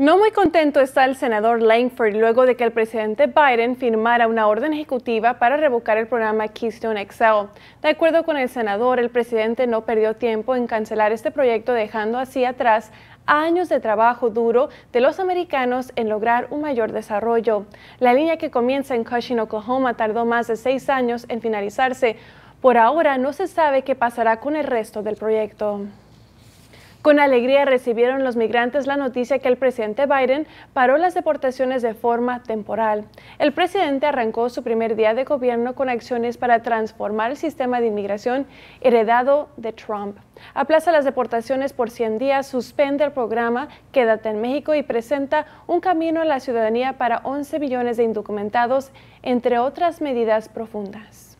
No muy contento está el senador Langford luego de que el presidente Biden firmara una orden ejecutiva para revocar el programa Keystone XL. De acuerdo con el senador, el presidente no perdió tiempo en cancelar este proyecto dejando así atrás años de trabajo duro de los americanos en lograr un mayor desarrollo. La línea que comienza en Cushing, Oklahoma, tardó más de seis años en finalizarse. Por ahora no se sabe qué pasará con el resto del proyecto. Con alegría recibieron los migrantes la noticia que el presidente Biden paró las deportaciones de forma temporal. El presidente arrancó su primer día de gobierno con acciones para transformar el sistema de inmigración heredado de Trump. Aplaza las deportaciones por 100 días, suspende el programa Quédate en México y presenta un camino a la ciudadanía para 11 millones de indocumentados, entre otras medidas profundas.